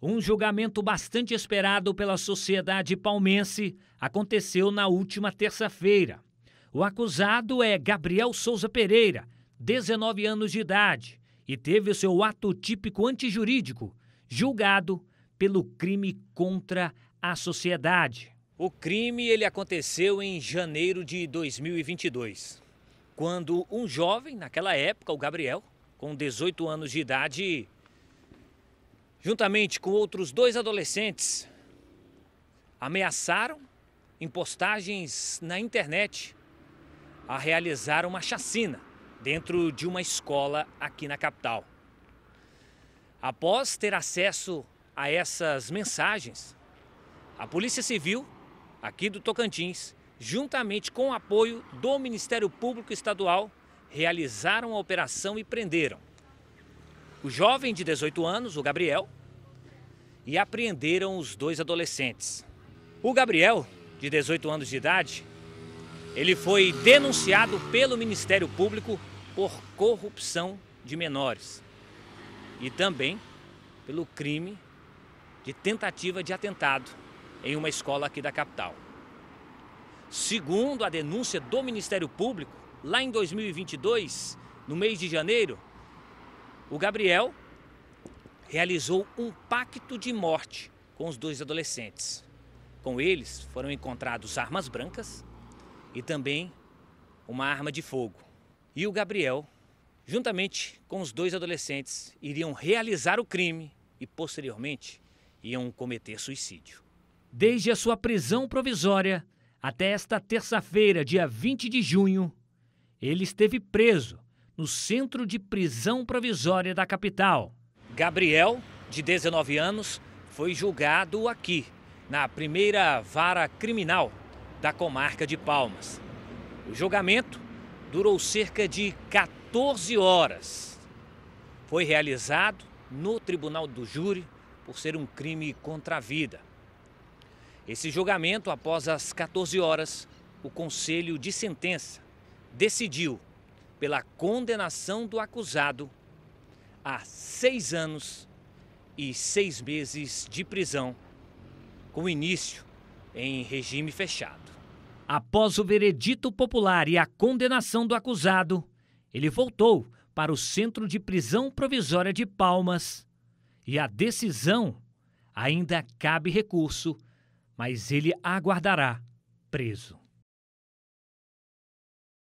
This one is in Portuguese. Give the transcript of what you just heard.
Um julgamento bastante esperado pela sociedade palmense aconteceu na última terça-feira. O acusado é Gabriel Souza Pereira, 19 anos de idade, e teve o seu ato típico antijurídico julgado pelo crime contra a sociedade. O crime ele aconteceu em janeiro de 2022, quando um jovem, naquela época, o Gabriel, com 18 anos de idade, juntamente com outros dois adolescentes, ameaçaram em postagens na internet a realizar uma chacina dentro de uma escola aqui na capital. Após ter acesso a essas mensagens, a Polícia Civil aqui do Tocantins, juntamente com o apoio do Ministério Público Estadual, realizaram a operação e prenderam o jovem de 18 anos, o Gabriel, e apreenderam os dois adolescentes. O Gabriel, de 18 anos de idade, ele foi denunciado pelo Ministério Público por corrupção de menores e também pelo crime de tentativa de atentado em uma escola aqui da capital. Segundo a denúncia do Ministério Público, lá em 2022, no mês de janeiro, o Gabriel realizou um pacto de morte com os dois adolescentes. Com eles foram encontrados armas brancas e também uma arma de fogo. E o Gabriel, juntamente com os dois adolescentes, iriam realizar o crime e posteriormente iam cometer suicídio. Desde a sua prisão provisória até esta terça-feira, dia 20 de junho, ele esteve preso no centro de prisão provisória da capital. Gabriel, de 19 anos, foi julgado aqui, na primeira vara criminal da comarca de Palmas. O julgamento durou cerca de 14 horas. Foi realizado no tribunal do júri por ser um crime contra a vida. Esse julgamento, após as 14 horas, o conselho de sentença decidiu pela condenação do acusado a seis anos e seis meses de prisão, com início em regime fechado. Após o veredito popular e a condenação do acusado, ele voltou para o Centro de Prisão Provisória de Palmas e a decisão ainda cabe recurso, mas ele aguardará preso.